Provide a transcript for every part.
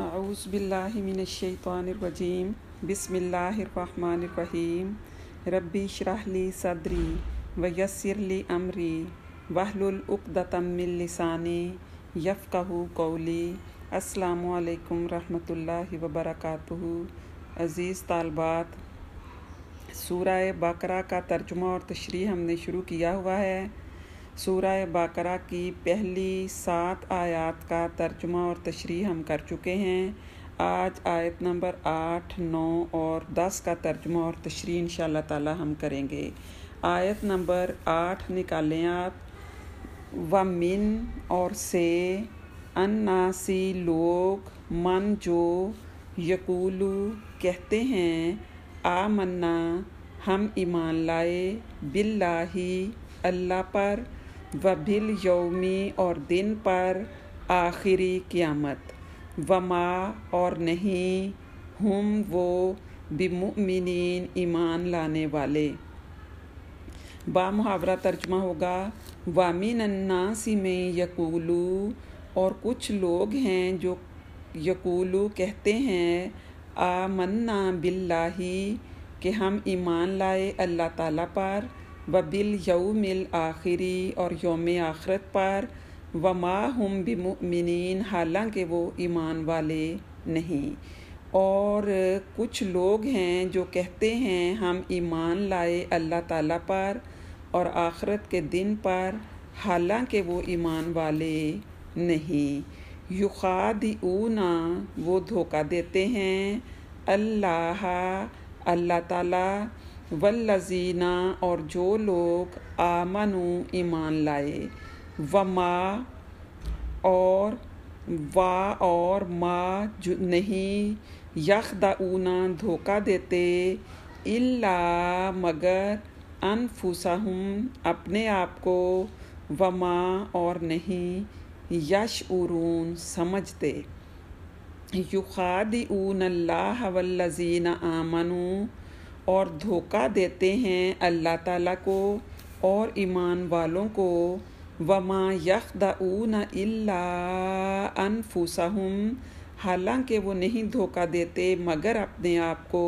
आउस आउज़बिल्लिमिनशैतरजीम बसमीम रबी शराहली सदरी वयसरली अमरी वहलुलउक़दतमिलसानी यफ़क़ू कौली असलकम रहमतुल्लि वबरकत अज़ीज़ तालबात सूरह बकरा का तर्जुमा और तशरी हमने शुरू किया हुआ है सूरह बकरा की पहली सात आयत का तर्जुमा और तशरी हम कर चुके हैं आज आयत नंबर आठ नौ और दस का तर्जुमा और तशरी इन शाह हम करेंगे आयत नंबर आठ निकालें आप व मिन और से अन्नासी लोग मन जो यकूलू कहते हैं आ मन्ना हम ईमान लाए बिल्लाही अल्लाह पर बिल यौमी और दिन पर आखिरी क़ियामत माँ और नहीं हम वो बिमिन ईमान लाने वाले बामुहावरा तर्जमा होगा वामिन अन्नासी में यकूलू और कुछ लोग हैं जो यकूलू कहते हैं आ मन्ना बिल्लाही कि हम ईमान लाए अल्लाह ताला पर वबिल यौमिल आखिरी और योम आखरत पर वमा हम बिमिन हालांकि वो ईमान वाले नहीं और कुछ लोग हैं जो कहते हैं हम ईमान लाए अल्लाह ताला पर और आखरत के दिन पर हालांकि वो ईमान वाले नहीं ऊना वो धोखा देते हैं अल्लाह अल्लाह ताला वल्लजीना और जो लोग आमनु ईमान लाए व मा और वा और माँ जो नहीं यखदाऊना धोखा देते इल्ला मगर हूँ अपने आप को व माँ और नहीं यश उरून समझते युखादी ऊन अल्लाह वल्लजीना आमनू और धोखा देते हैं अल्लाह ताला को और ईमान वालों को वमा यखदाऊन इल्ला हम हालांकि वो नहीं धोखा देते मगर अपने आप को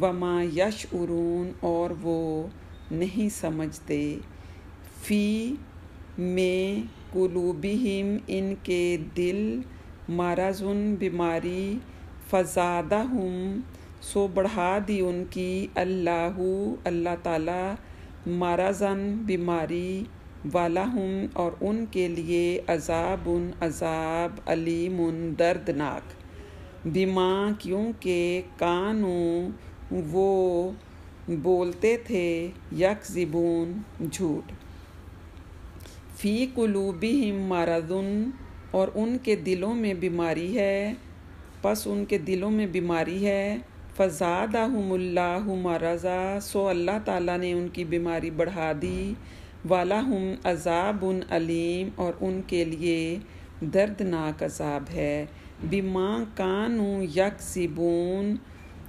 वमा यश उरून और वो नहीं समझते फ़ी में कुलूबिहिम इनके दिल माराजुन बीमारी फजादा हम सो बढ़ा दी उनकी अल्लाह अल्लाह ताला माराजन बीमारी वाला हूँ और उनके लिए अजाब उन अजाब अलीम उन दर्दनाक बीमा क्योंकि कानू वो बोलते थे यक ज़िबून झूठ फ़ी कुलूबिहिम मारदुन और उनके दिलों में बीमारी है पस उनके दिलों में बीमारी है फ़जादा हमल्लाजा सो अल्लाह ताला ने उनकी बीमारी बढ़ा दी वाला हम अजाब उन अलीम और उनके लिए दर्दनाक अजाब है बीमा कानू यक सिबून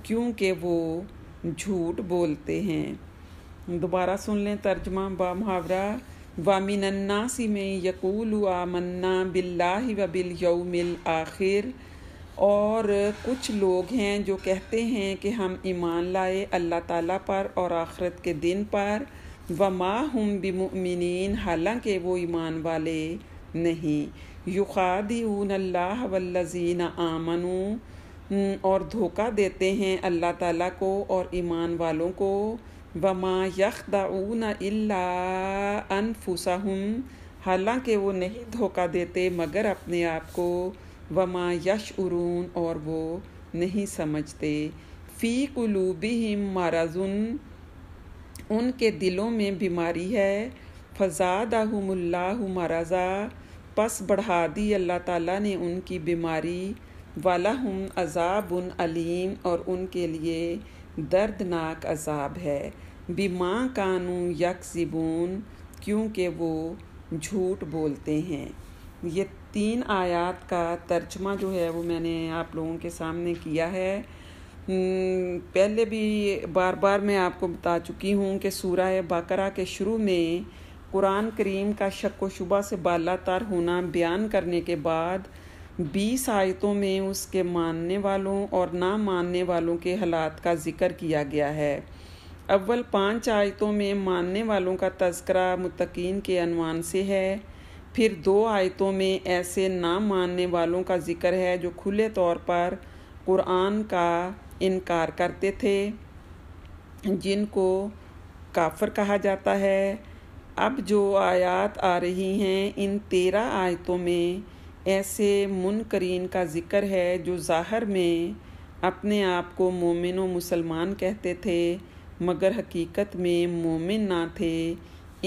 क्योंकि वो झूठ बोलते हैं दोबारा सुन लें तर्जमा बा मुहावरा वामिनन्नासी में यकूल आमन्ना बिल्ला व बिल यौमिल आखिर और कुछ लोग हैं जो कहते हैं कि हम ईमान लाए अल्लाह ताला पर और आखरत के दिन पर व माँ हम बिमिन हालांकि वो ईमान वाले नहीं ऊन अल्लाह वल्लजीन आमनू और धोखा देते हैं अल्लाह ताला को और ईमान वालों को माँ यखदाऊन अल्लाफ़ुसा हम हालांकि वो नहीं धोखा देते मगर अपने आप को वमा यश उरून और वो नहीं समझते फ़ी कुलूबिहिम मारजुन उनके दिलों में बीमारी है फजादाहुमुल्लाह मारजा पस बढ़ा दी अल्लाह ताला ने उनकी बीमारी वाला हम अजाबन अलीम और उनके लिए दर्दनाक अजाब है बीमा कानू यकसिबून क्योंकि वो झूठ बोलते हैं ये तीन आयात का तर्जमा जो है वो मैंने आप लोगों के सामने किया है हम्म, पहले भी बार बार मैं आपको बता चुकी हूँ कि सूरह बकरा के शुरू में कुरान करीम का शक व शुबा से बालातार होना बयान करने के बाद बीस आयतों में उसके मानने वालों और ना मानने वालों के हालात का जिक्र किया गया है अव्वल पाँच आयतों में मानने वालों का तस्करा मुतकीन के अनवान से है फिर दो आयतों में ऐसे ना मानने वालों का जिक्र है जो खुले तौर पर कुरान का इनकार करते थे जिनको काफर कहा जाता है अब जो आयात आ रही हैं इन तेरह आयतों में ऐसे मुनकरीन का जिक्र है जो ज़ाहर में अपने आप को मोमिन मुसलमान कहते थे मगर हकीकत में मोमिन ना थे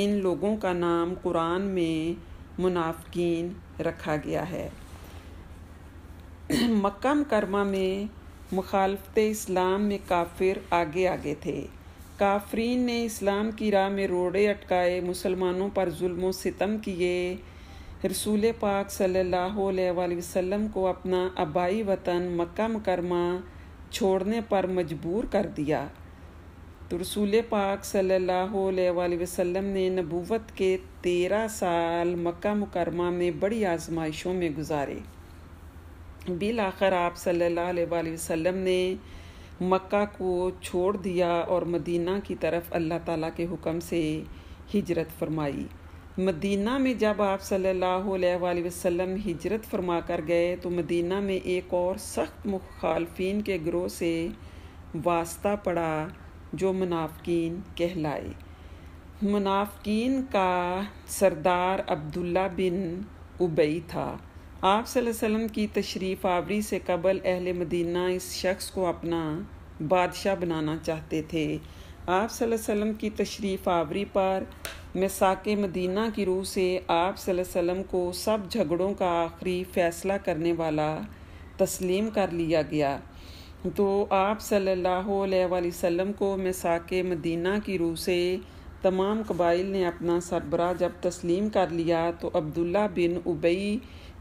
इन लोगों का नाम कुरान में मुनाफिकीन रखा गया है मक्का मुकरमा में मुखालफत इस्लाम में काफिर आगे आगे थे काफरीन ने इस्लाम की राह में रोड़े अटकाए मुसलमानों पर जुल्म सितम किए रसूल पाक सल्लल्लाहु अलैहि वसल्लम को अपना आबाई वतन मक्का मुकरमा छोड़ने पर मजबूर कर दिया तो रसूल पाक सल्लल्लाहु अलैहि वसल्लम ने नबूवत के तेरह साल मक्का मुकरमा में बड़ी आजमाइशों में गुजारे बिल आखिर आप सल्लल्लाहु वसल्लम ने मक्का को छोड़ दिया और मदीना की तरफ अल्लाह ताला के हुक्म से हिजरत फरमाई मदीना में जब आप सल्लल्लाहु अलैहि वसल्लम हिजरत फरमा कर गए तो मदीना में एक और सख्त मुखालफी के ग्रोह से वास्ता पड़ा जो मुनाफिन कहलाए मुनाफकिन का सरदार अब्दुल्ला बिन उबई था आप वसल्लम की तशरीफ़ आवरी से कबल अहल मदीना इस शख्स को अपना बादशाह बनाना चाहते थे आप वसल्लम की तशरीफ़ आवरी पर मसाक मदीना की रूह से आप वसल्लम को सब झगड़ों का आखिरी फ़ैसला करने वाला तस्लीम कर लिया गया तो आप सल्लल्लाहु अलैहि वसल्लम को मिसाक मदीना की रूह से तमाम कबाइल ने अपना सरबरा जब तस्लीम कर लिया तो अब्दुल्ला बिन उबई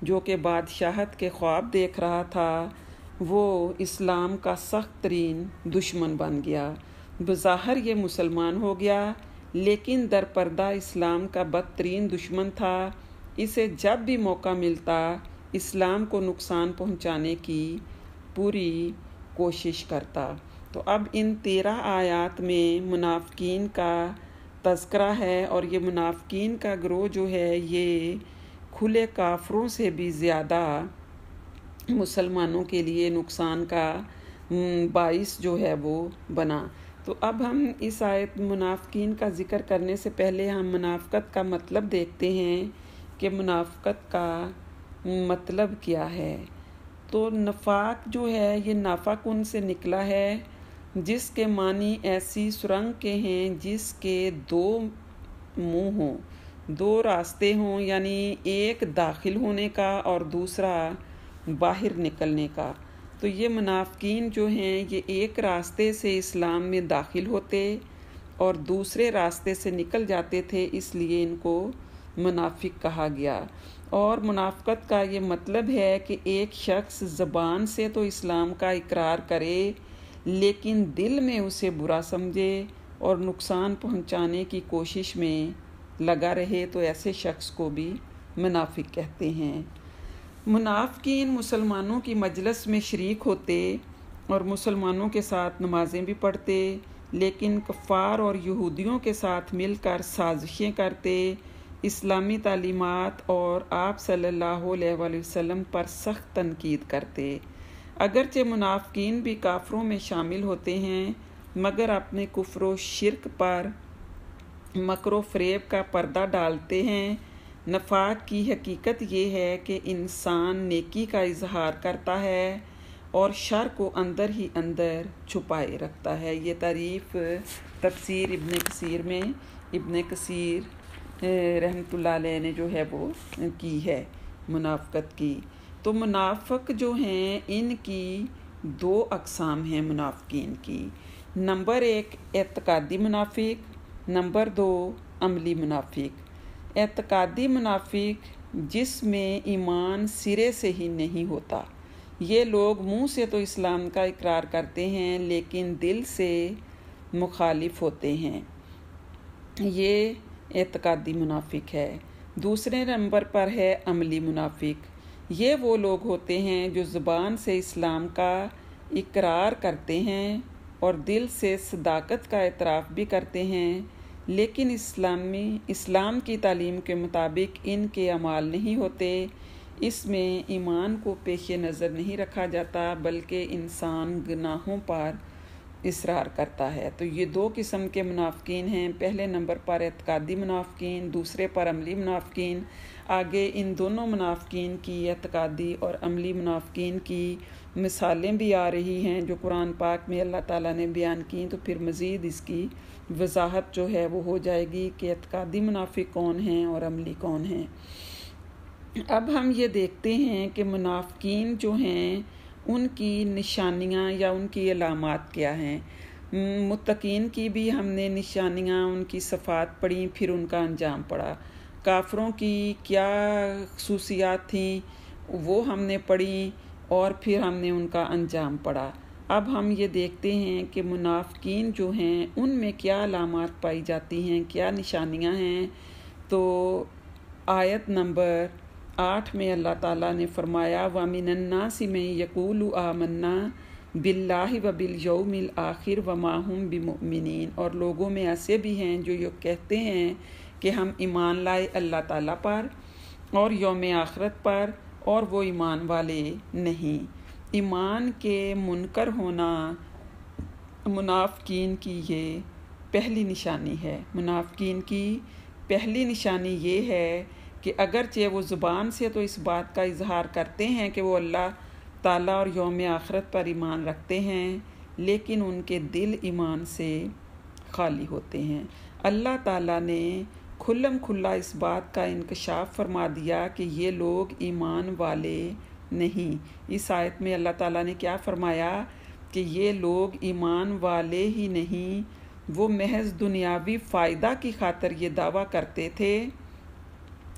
जो कि बादशाहत के ख्वाब देख रहा था वो इस्लाम का सख्त तरीन दुश्मन बन गया बज़ाहर ये मुसलमान हो गया लेकिन दरपर्दा इस्लाम का बदतरीन दुश्मन था इसे जब भी मौका मिलता इस्लाम को नुकसान पहुंचाने की पूरी कोशिश करता तो अब इन तेरह आयात में मुनाफ्किन का तस्करा है और ये मुनाफ्किन का ग्रोह जो है ये खुले काफरों से भी ज़्यादा मुसलमानों के लिए नुकसान का हम्म, बाइस जो है वो बना तो अब हम इस आयत मुनाफ्किन का ज़िक्र करने से पहले हम मुनाफ़त का मतलब देखते हैं कि मुनाफ़त का मतलब क्या है तो नफाक जो है ये नाफाकुन से निकला है जिसके मानी ऐसी सुरंग के हैं जिसके दो मुंह हों दो रास्ते हों यानी एक दाखिल होने का और दूसरा बाहर निकलने का तो ये मुनाफिन जो हैं ये एक रास्ते से इस्लाम में दाखिल होते और दूसरे रास्ते से निकल जाते थे इसलिए इनको मुनाफिक कहा गया और मुनाफ़त का ये मतलब है कि एक शख्स ज़बान से तो इस्लाम का इकरार करे लेकिन दिल में उसे बुरा समझे और नुकसान पहुंचाने की कोशिश में लगा रहे तो ऐसे शख्स को भी मुनाफिक कहते हैं मुनाफिन मुसलमानों की मजलस में शरीक होते और मुसलमानों के साथ नमाज़ें भी पढ़ते लेकिन कफ़ार और यहूदियों के साथ मिलकर साजिशें करते इस्लामी तालीमत और आप सल्लल्लाहु अलैहि वसल्लम पर सख्त तनकीद करते अगरचे मुनाफिन भी काफ़रों में शामिल होते हैं मगर अपने कुफर व शिरक पर मकर फरेब का पर्दा डालते हैं नफाक की हकीकत ये है कि इंसान नेकी का इजहार करता है और शर को अंदर ही अंदर छुपाए रखता है ये तारीफ़ तफसीर इबन कसीर में इबन कसीर रहमतुल्लाह ने जो है वो की है मुनाफ़त की तो मुनाफक जो हैं इनकी दो अकसाम हैं मुनाफिन की नंबर एक एतकादी मुनाफिक नंबर दो अमली मुनाफिक एतकादी मुनाफिक जिसमें ईमान सिरे से ही नहीं होता ये लोग मुंह से तो इस्लाम का इकरार करते हैं लेकिन दिल से मुखालिफ होते हैं ये एतकादी मुनाफिक है दूसरे नंबर पर है अमली मुनाफिक ये वो लोग होते हैं जो ज़ुबान से इस्लाम का इकरार करते हैं और दिल से सदाकत का एतराफ़ भी करते हैं लेकिन इस्लामी इस्लाम की तालीम के मुताबिक इनके अमाल नहीं होते इसमें ईमान को पेश नज़र नहीं रखा जाता बल्कि इंसान गुनाहों पर इसरार करता है तो ये दो किस्म के मुनाफिन हैं पहले नंबर पर एतकादी मुनाफिन दूसरे पर अमली मुनाफिन आगे इन दोनों मुनाफिन की एतकादी और अमली मुनाफिन की मिसालें भी आ रही हैं जो कुरान पाक में अल्लाह ताला ने बयान की तो फिर मज़ीद इसकी वजाहत जो है वो हो जाएगी कि एतकादी मुनाफी कौन हैं और अमली कौन हैं अब हम ये देखते हैं कि मुनाफिन जो हैं उनकी निशानियाँ या उनकी अलामत क्या हैं मुतकीन की भी हमने निशानियाँ उनकी सफ़ात पढ़ी फिर उनका अंजाम पढ़ा काफरों की क्या खसूसियात थी वो हमने पढ़ी और फिर हमने उनका अंजाम पढ़ा अब हम ये देखते हैं कि मुनाफिन जो हैं उनमें क्या अलामत पाई जाती हैं क्या निशानियाँ हैं तो आयत नंबर आठ में अल्लाह ताला ने फरमाया वामिनन्नासी में यकूल आमन्ना बिल्लाह व बिल यौमिल आखिर व माहम बिमिन और लोगों में ऐसे भी हैं जो यो कहते हैं कि हम ईमान लाए अल्लाह ताला पर और योम आखरत पर और वो ईमान वाले नहीं ईमान के मुनकर होना मुनाफकिन की ये पहली निशानी है मुनाफकिन की पहली निशानी ये है कि अगरचे वो ज़ुबान से तो इस बात का इजहार करते हैं कि वो अल्लाह ताला और योम आखरत पर ईमान रखते हैं लेकिन उनके दिल ईमान से खाली होते हैं अल्लाह ताला ने खुल्लम खुल्ला इस बात का इंकशाफ फरमा दिया कि ये लोग ईमान वाले नहीं इस आयत में अल्लाह ताला ने क्या फरमाया कि ये लोग ईमान वाले ही नहीं वो महज दुनियावी फ़ायदा की खातर ये दावा करते थे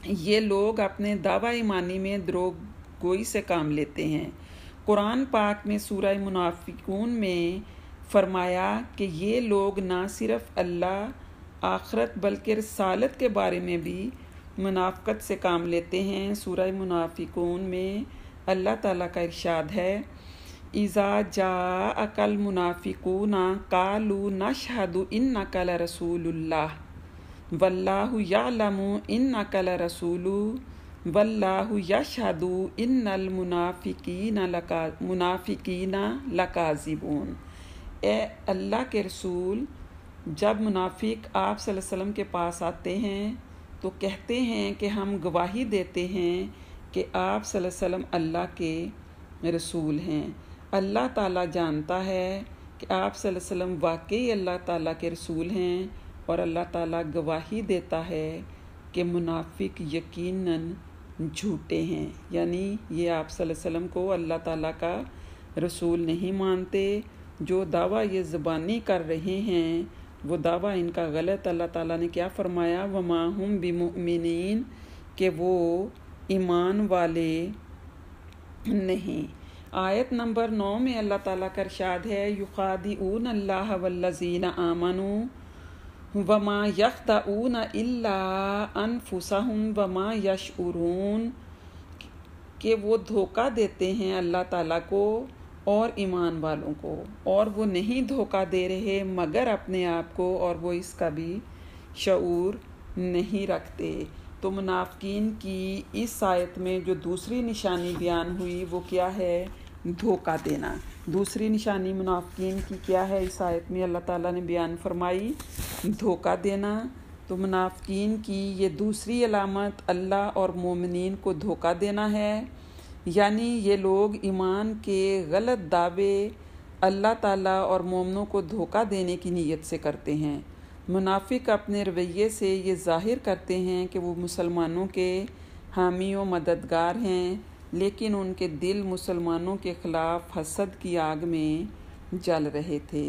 ये लोग अपने दावा ईमानी में द्रोग गोई से काम लेते हैं कुरान पाक में सूर मुनाफिकून में फरमाया कि ये लोग ना सिर्फ अल्लाह आखरत बल्कि रसालत के बारे में भी मुनाफ़त से काम लेते हैं सूर मुनाफिकून में अल्लाह ताला का इरशाद है इज़ा जा अकल ना कालू नशहदु इन नकल रसूल्ला वल्लाहु यालमु इन कल रसूलू वल्लाहु यशहदु इन मुनाफिकीना लका मुनाफिकीना लकाजिबून ए अल्लाह के रसूल जब मुनाफिक आप वसल्लम के पास आते हैं तो कहते हैं कि हम गवाही देते हैं कि आप वसल्लम अल्लाह के रसूल हैं अल्लाह ताला जानता है कि आप वसल्लम वाकई अल्लाह ताला के रसूल हैं और अल्लाह ताला गवाही देता है कि मुनाफिक यकीनन झूठे हैं यानी ये आप वसल्लम को अल्लाह ताला का रसूल नहीं मानते जो दावा ये ज़बानी कर रहे हैं वो दावा इनका गलत अल्लाह ताला ने क्या फ़रमाया वमा हम बिमिन के वो ईमान वाले नहीं आयत नंबर नौ में अल्लाह ताला का इरशाद है युखादी ऊन अल्लाह वल्लजीन आमनू वमा यखताऊन इल्ला अनफुसहम वमा यशउरून के वो धोखा देते हैं अल्लाह ताला को और ईमान वालों को और वो नहीं धोखा दे रहे मगर अपने आप को और वो इसका भी शूर नहीं रखते तो मुनाफिन की इस आयत में जो दूसरी निशानी बयान हुई वो क्या है धोखा देना दूसरी निशानी मुनाफिन की क्या है इस आयत में अल्लाह ताला ने बयान फरमाई धोखा देना तो मुनाफिन की ये दूसरी अलामत अल्लाह और मोमिन को धोखा देना है यानी ये लोग ईमान के गलत दावे अल्लाह ताला और मोमनों को धोखा देने की नीयत से करते हैं मुनाफिक अपने रवैये से ये जाहिर करते हैं कि वो मुसलमानों के हामी व मददगार हैं लेकिन उनके दिल मुसलमानों के खिलाफ हसद की आग में जल रहे थे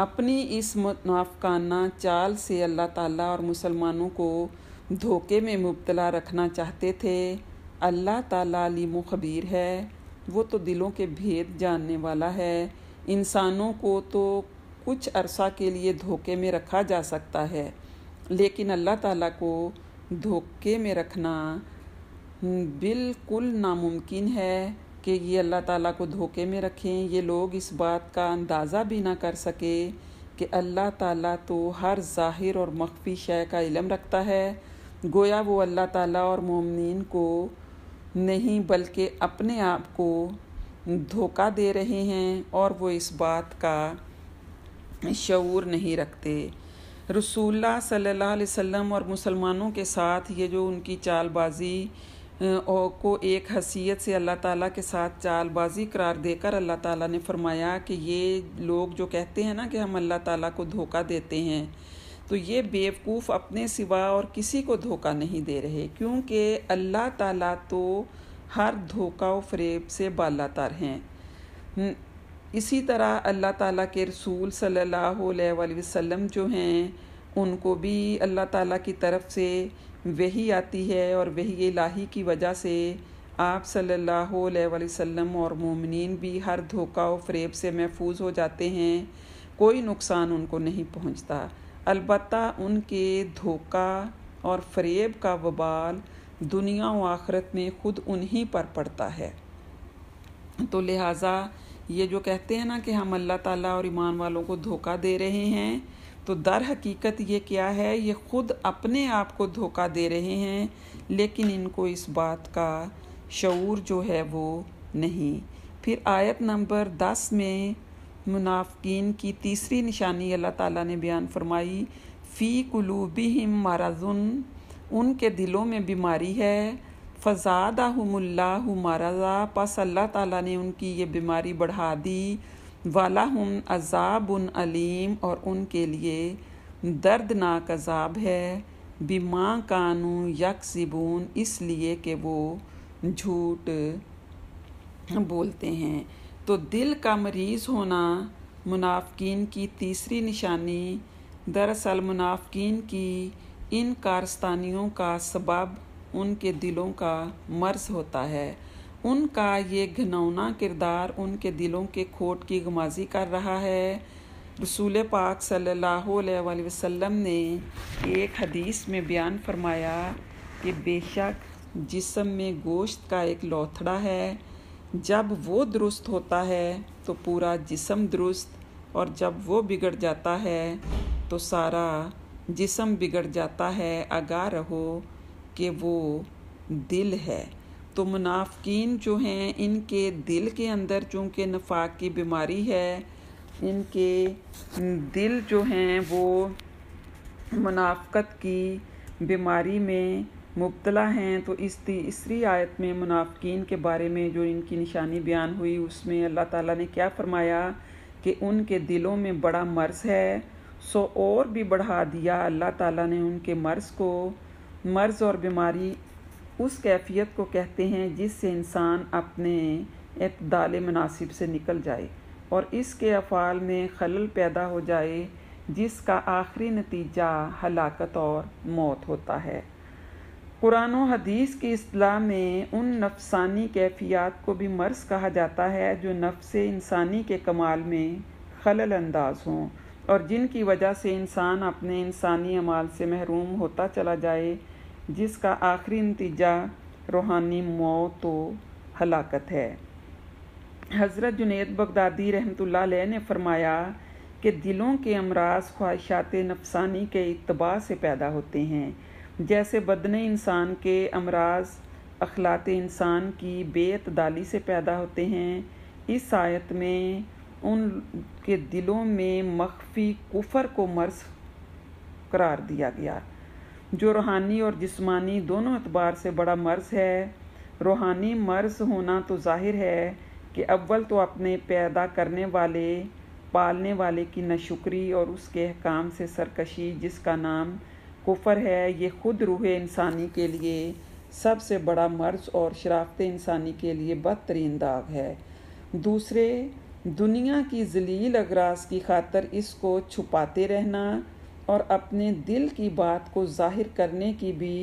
अपनी इस मुनाफकाना चाल से अल्लाह ताला और मुसलमानों को धोखे में मुबतला रखना चाहते थे अल्लाह ताला अलीम खबीर है वो तो दिलों के भेद जानने वाला है इंसानों को तो कुछ अरसा के लिए धोखे में रखा जा सकता है लेकिन अल्लाह ताला को धोखे में रखना हम्म, बिल्कुल नामुमकिन है कि ये अल्लाह ताला को धोखे में रखें ये लोग इस बात का अंदाज़ा भी ना कर सके कि अल्लाह ताला तो हर ज़ाहिर और मख्फी शय का इलम रखता है गोया वो अल्लाह ताला और ममिन को नहीं बल्कि अपने आप को धोखा दे रहे हैं और वो इस बात का शूर नहीं रखते रसूलुल्लाह सल्लल्लाहु अलैहि वसल्लम और मुसलमानों के साथ ये जो उनकी चालबाजी और को एक हसीियत से अल्लाह ताला के साथ चालबाजी करार देकर अल्लाह ताला ने फरमाया कि ये लोग जो कहते हैं ना कि हम अल्लाह ताला को धोखा देते हैं तो ये बेवकूफ़ अपने सिवा और किसी को धोखा नहीं दे रहे क्योंकि अल्लाह ताला तो हर धोखा व फ्रेब से बालातर हैं हम्म, इसी तरह अल्लाह ताला के रसूल सल्लल्लाहु अलैहि वसल्लम जो हैं उनको भी अल्लाह ताला की तरफ से वही आती है और वही लाही की वजह से आप सल्लल्लाहु अलैहि वसल्लम और मोमिन भी हर धोखा व फ्रेब से महफूज हो जाते हैं कोई नुकसान उनको नहीं पहुंचता अलबत् उनके धोखा और फ्रेब का वबाल दुनिया व आखरत में खुद उन्हीं पर पड़ता है तो लिहाजा ये जो कहते हैं ना कि हम अल्लाह ताला और ईमान वालों को धोखा दे रहे हैं तो दर हकीकत ये क्या है ये खुद अपने आप को धोखा दे रहे हैं लेकिन इनको इस बात का शूर जो है वो नहीं फिर आयत नंबर दस में मुनाफिन की तीसरी निशानी अल्लाह ताला ने बयान फरमाई फ़ी कुलूबिहिम माराजुन उनके दिलों में बीमारी है फजादा हमल्ला माराजा पस अल्लाह ताला ने उनकी ये बीमारी बढ़ा दी वाला हम अजाबन अलीम और उनके लिए दर्दनाक अजाब है बीमा कानू यकसिबून इसलिए कि वो झूठ बोलते हैं तो दिल का मरीज़ होना मुनाफकिन की तीसरी निशानी दरअसल मुनाफकिन की इन कारस्तानियों का सबब उनके दिलों का मर्ज होता है उनका ये घनौना किरदार उनके दिलों के खोट की गमाजी कर रहा है रसूल पाक सल्लल्लाहु अलैहि वसल्लम ने एक हदीस में बयान फरमाया कि बेशक जिसम में गोश्त का एक लौथड़ा है जब वो दुरुस्त होता है तो पूरा जिसम दुरुस्त और जब वो बिगड़ जाता है तो सारा जिसम बिगड़ जाता है आगा रहो कि वो दिल है तो मुनाफिन जो हैं इनके दिल के अंदर चूँकि नफाक की बीमारी है इनके दिल जो हैं वो मुनाफ़त की बीमारी में मुबतला हैं तो इस तीसरी आयत में मुनाफिन के बारे में जो इनकी निशानी बयान हुई उसमें अल्लाह ताला ने क्या फरमाया कि उनके दिलों में बड़ा मर्ज़ है सो और भी बढ़ा दिया अल्लाह ताला ने उनके मर्ज़ को मर्ज़ और बीमारी उस कैफियत को कहते हैं जिससे इंसान अपने अतदाल मुनासिब से निकल जाए और इसके अफ़ाल में खलल पैदा हो जाए जिसका आखिरी नतीजा हलाकत और मौत होता है कुरान हदीस की असलाह में उन नफसानी कैफियात को भी मर्स कहा जाता है जो नफ्स इंसानी के कमाल में खलल अंदाज हों और जिनकी वजह से इंसान अपने इंसानी अमाल से महरूम होता चला जाए जिसका आखिरी नतीजा रूहानी मौत तो हलाकत है हज़रत जुनेद बगदादी रहमतुल्लाह ने फरमाया कि दिलों के अमराज ख्वाहिशात नफसानी के इतबा से पैदा होते हैं जैसे बदन इंसान के अमराज अखलात इंसान की दाली से पैदा होते हैं इस आयत में उन के दिलों में मख्फी कुफर को मर्स करार दिया गया जो रूहानी और जिस्मानी दोनों अतबार से बड़ा मर्ज है रूहानी मर्ज होना तो जाहिर है कि अव्वल तो अपने पैदा करने वाले पालने वाले की नशुक्री और उसके अहकाम से सरकशी जिसका नाम कुफर है ये खुद रूह इंसानी के लिए सबसे बड़ा मर्ज और शराफत इंसानी के लिए बदतरीन दाग है दूसरे दुनिया की जलील अगराज की खातर इसको छुपाते रहना और अपने दिल की बात को जाहिर करने की भी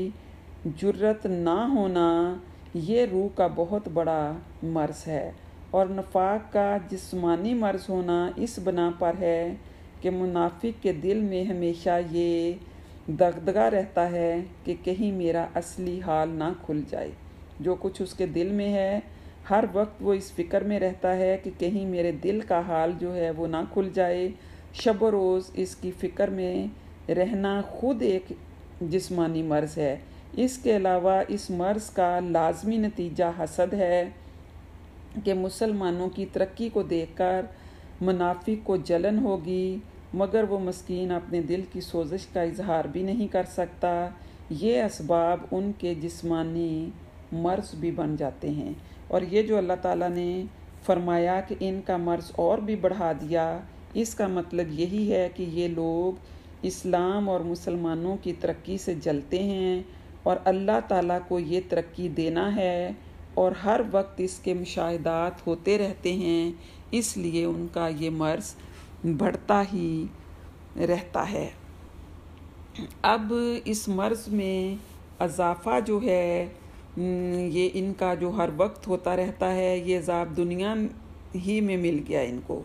जुर्रत ना होना ये रूह का बहुत बड़ा मर्ज है और नफाक का जिस्मानी मर्ज होना इस बना पर है कि मुनाफिक के दिल में हमेशा ये दगदगा रहता है कि कहीं मेरा असली हाल ना खुल जाए जो कुछ उसके दिल में है हर वक्त वो इस फिक्र में रहता है कि कहीं मेरे दिल का हाल जो है वो ना खुल जाए शब रोज़ इसकी फ़िक्र में रहना खुद एक जिसमानी मर्ज है इसके अलावा इस मर्ज का लाजमी नतीजा हसद है कि मुसलमानों की तरक्की को देखकर मुनाफिक को जलन होगी मगर वो मस्किन अपने दिल की सोजिश का इजहार भी नहीं कर सकता ये इसबाब उनके जिस्मानी मर्ज भी बन जाते हैं और ये जो अल्लाह ताला ने फरमाया कि इनका मर्ज और भी बढ़ा दिया इसका मतलब यही है कि ये लोग इस्लाम और मुसलमानों की तरक्की से जलते हैं और अल्लाह ताला को ये तरक्की देना है और हर वक्त इसके मुशाहदात होते रहते हैं इसलिए उनका ये मर्ज़ बढ़ता ही रहता है अब इस मर्ज़ में अजाफा जो है ये इनका जो हर वक्त होता रहता है ये अजाब दुनिया ही में मिल गया इनको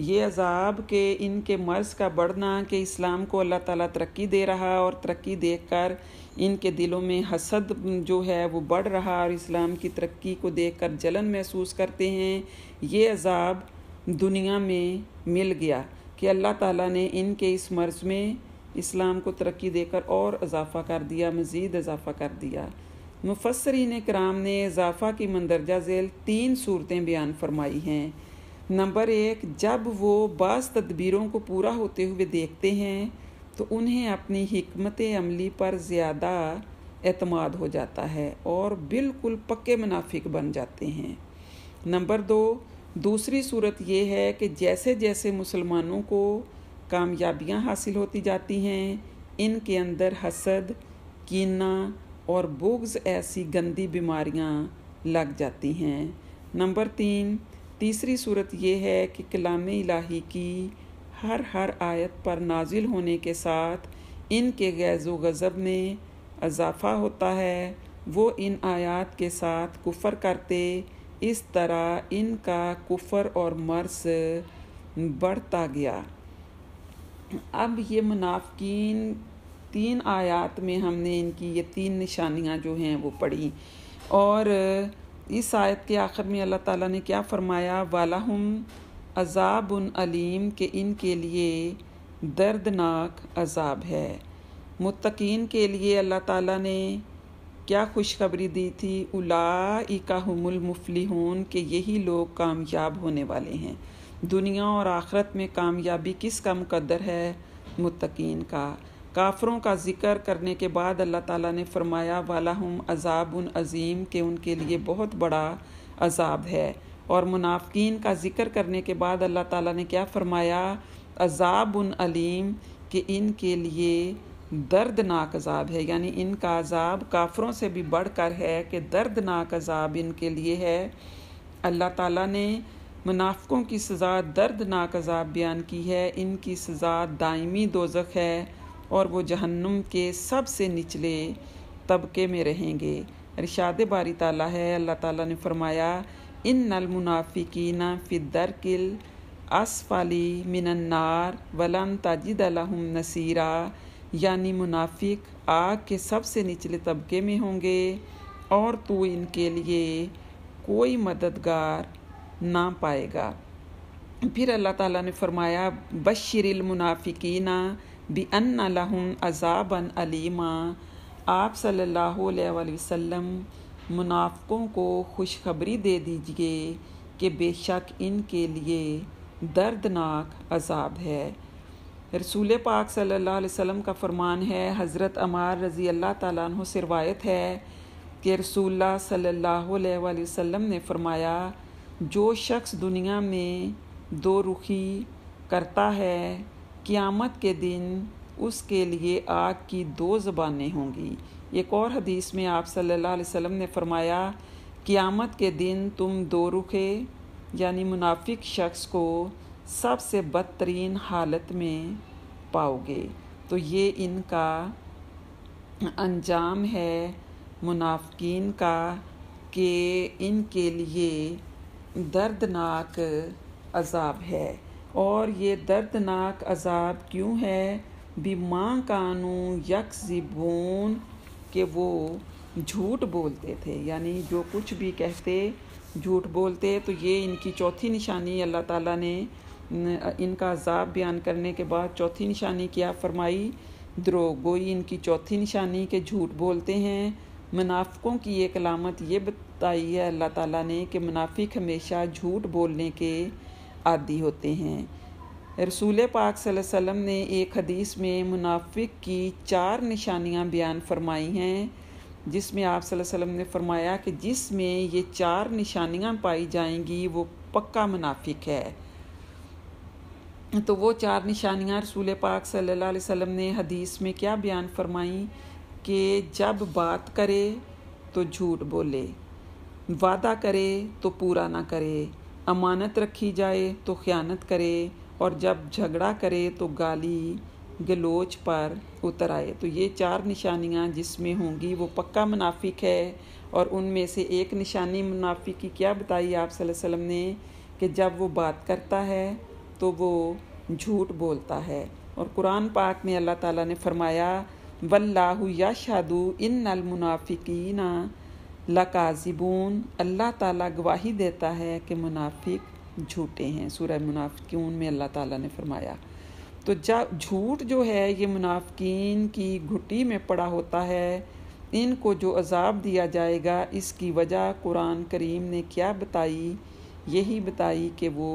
ये अजाब के इनके मर्ज़ का बढ़ना कि इस्लाम को अल्लाह ताला तरक्की दे रहा और तरक्की देखकर इनके दिलों में हसद जो है वो बढ़ रहा और इस्लाम की तरक्की को देखकर जलन महसूस करते हैं ये अजाब दुनिया में मिल गया कि अल्लाह ताला ने इनके इस मर्ज़ में इस्लाम को तरक्की देकर और इजाफ़ा कर दिया मज़ीद इजाफ़ा कर दिया मुफसरीन कराम ने इजाफ़ा की मंदरजा झेल तीन सूरतें बयान फरमाई हैं नंबर एक जब वो बस तदबीरों को पूरा होते हुए देखते हैं तो उन्हें अपनी हमत अमली पर ज़्यादा अतमाद हो जाता है और बिल्कुल पक्के मुनाफिक बन जाते हैं नंबर दो दूसरी सूरत यह है कि जैसे जैसे मुसलमानों को कामयाबियां हासिल होती जाती हैं इनके अंदर हसद कीना और बुग्ज़ ऐसी गंदी बीमारियां लग जाती हैं नंबर तीन तीसरी सूरत यह है कि कलाम इलाही की हर हर आयत पर नाजिल होने के साथ इनके गैज़ गज़ब में अजाफा होता है वो इन आयात के साथ कुफ़र करते इस तरह इनका कुफ़र और मर्स बढ़ता गया अब ये मुनाफिन तीन आयात में हमने इनकी ये तीन निशानियाँ जो हैं वो पढ़ी और इस आयत के आखिर में अल्लाह ताला ने क्या फरमाया हम अजाब अलीम के इनके लिए दर्दनाक अजाब है मुतकीन के लिए अल्लाह ताला ने क्या खुशखबरी दी थी उलाइका हुमुल मुफलिहून के यही लोग कामयाब होने वाले हैं दुनिया और आखरत में कामयाबी किसका मुकदर है मुतकीन का काफ़रों का जिक्र करने के बाद अल्लाह ताला ने फरमाया वाला हम अजाब उन अज़ीम के उनके लिए बहुत बड़ा अजाब है और मुनाफ्किन का जिक्र करने के बाद अल्लाह ताला ने क्या फरमाया अजाब उन अलीम के इनके लिए दर्दनाक अजाब है यानी इनका अजाब काफ़रों से भी बढ़कर है कि दर्दनाक अजाब इनके लिए है अल्लाह ताला ने मुनाफ़ों की सज़ा दर्दनाक अजाब बयान की है इनकी सज़ा दायमी दोजख है और वो जहन्नुम के सबसे निचले तबके में रहेंगे रिशाद बारी ताला है अल्लाह ताला ने फरमाया इन नल ना फ़िदर किल असफाली मिनन्नार वलन ताजिद अलहम नसीरा यानी मुनाफिक आग के सबसे निचले तबके में होंगे और तू इनके लिए कोई मददगार ना पाएगा फिर अल्लाह ताला ने फरमाया बशरिल मुनाफिकीना बन लहम अज़ाबन अलीमा आप सल्लल्लाहु अलैहि वसल्लम मुनाफ़ों को खुशखबरी दे दीजिए कि बेशक इनके लिए दर्दनाक अजाब है रसूल पाक सल्लल्लाहु अलैहि वसल्लम का फ़रमान है हज़रत अमार रज़ी अल्लाह ताली से रवायत है कि रसूल सल्लल्लाहु अलैहि वसल्लम ने फ़रमाया जो शख्स दुनिया में दो रुखी करता है क़ियामत के दिन उसके लिए आग की दो ज़बानें होंगी एक और हदीस में आप सल्लल्लाहु अलैहि वसल्लम ने फरमाया क़ियामत के दिन तुम दो रुखे यानी मुनाफिक शख्स को सबसे बदतरीन हालत में पाओगे तो ये इनका अंजाम है मुनाफिन का कि इनके लिए दर्दनाक अजाब है और ये दर्दनाक अजाब क्यों है माँ कानू यक जिबोन के वो झूठ बोलते थे यानी जो कुछ भी कहते झूठ बोलते तो ये इनकी चौथी निशानी अल्लाह ताला ने इनका अजाब बयान करने के बाद चौथी निशानी क्या फरमाई द्रोग गोई इनकी चौथी निशानी के झूठ बोलते हैं मुनाफों की एक अलामत ये बताई है अल्लाह ताला ने कि मुनाफिक हमेशा झूठ बोलने के आदि होते हैं रसूल पाक वसल्लम ने एक हदीस में मुनाफिक की चार निशानियां बयान फरमाई हैं जिसमें आप वसल्लम ने फरमाया कि जिसमें ये चार निशानियां पाई जाएंगी वो पक्का मुनाफिक है तो वो चार निशानियां रसूल पाक सल्लल्लाहु अलैहि वसल्लम ने हदीस में क्या बयान फरमाई कि जब बात करे तो झूठ बोले वादा करे तो पूरा ना करे अमानत रखी जाए तो ख़यानत करे और जब झगड़ा करे तो गाली गलोच पर उतर आए तो ये चार निशानियाँ जिसमें होंगी वो पक्का मुनाफिक है और उनमें से एक निशानी मुनाफिक की क्या बताई आप वसल्लम ने कि जब वो बात करता है तो वो झूठ बोलता है और कुरान पाक में अल्लाह ताला ने फरमाया वल्लाहु या शादु इन नल मुनाफिकीना लकाजिबून अल्लाह ताला गवाही देता है कि मुनाफिक झूठे हैं सूरह मुनाफिकून में अल्लाह ताला ने फरमाया तो झूठ जो है ये मुनाफिकीन की घुटी में पड़ा होता है इनको जो अजाब दिया जाएगा इसकी वजह कुरान करीम ने क्या बताई यही बताई कि वो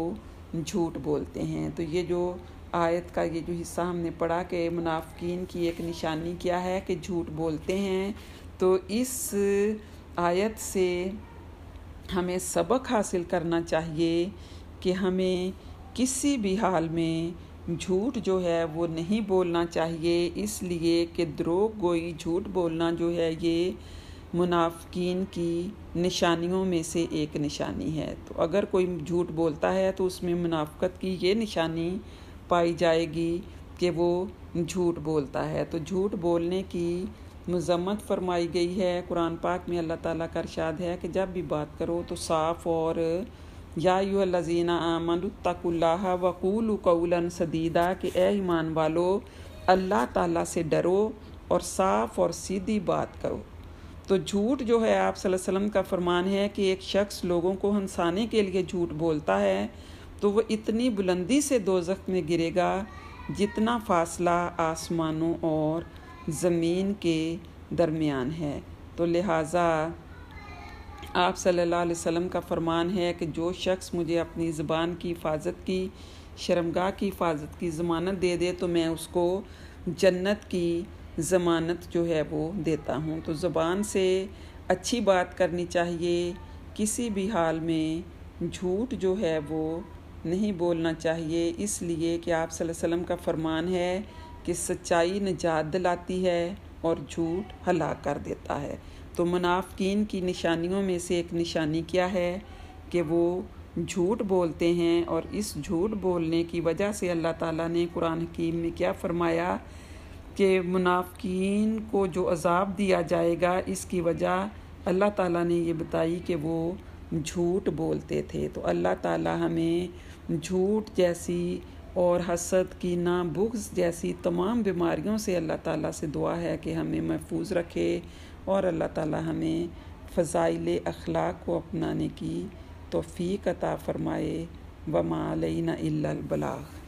झूठ बोलते हैं तो ये जो आयत का ये जो हिस्सा हमने पढ़ा कि मुनाफिकीन की एक निशानी क्या है कि झूठ बोलते हैं तो इस आयत से हमें सबक हासिल करना चाहिए कि हमें किसी भी हाल में झूठ जो है वो नहीं बोलना चाहिए इसलिए कि द्रोह गोई झूठ बोलना जो है ये मुनाफिन की निशानियों में से एक निशानी है तो अगर कोई झूठ बोलता है तो उसमें मुनाफ़त की ये निशानी पाई जाएगी कि वो झूठ बोलता है तो झूठ बोलने की मज़म्मत फरमाई गई है कुरान पाक में अल्लाह ताला का इरशाद है कि जब भी बात करो तो साफ़ और याजीना आमन तकुल्ला वकूल कौलन सदीदा कि ए ईमान वालो अल्लाह ताला से डरो और साफ़ और सीधी बात करो तो झूठ जो है आप वसल्लम का फरमान है कि एक शख्स लोगों को हंसाने के लिए झूठ बोलता है तो वह इतनी बुलंदी से दो में गिरेगा जितना फासला आसमानों और ज़मीन के दरमियान है तो लिहाजा आप सल्लल्लाहु अलैहि वसल्लम का फरमान है कि जो शख्स मुझे अपनी ज़बान की हिफाजत की शर्मगाह की हिफाजत की ज़मानत दे दे तो मैं उसको जन्नत की ज़मानत जो है वो देता हूँ तो ज़बान से अच्छी बात करनी चाहिए किसी भी हाल में झूठ जो है वो नहीं बोलना चाहिए इसलिए कि आप सल्लल्लाहु अलैहि वसल्लम का फरमान है कि सच्चाई निजात दिलाती है और झूठ हला कर देता है तो मुनाफ्किन की निशानियों में से एक निशानी क्या है कि वो झूठ बोलते हैं और इस झूठ बोलने की वजह से अल्लाह ताला ने कुरान हकीम में क्या फरमाया कि मुनाफ्किन को जो अजाब दिया जाएगा इसकी वजह अल्लाह ताला ने ये बताई कि वो झूठ बोलते थे तो अल्लाह ताला हमें झूठ जैसी और हसद की ना बुग्स जैसी तमाम बीमारियों से अल्लाह ताला से दुआ है कि हमें महफूज रखे और अल्लाह ताला हमें फ़ज़ाइल अखलाक को अपनाने की तोफ़ी अता फ़रमाए वमा अलैना इल्लल बलाग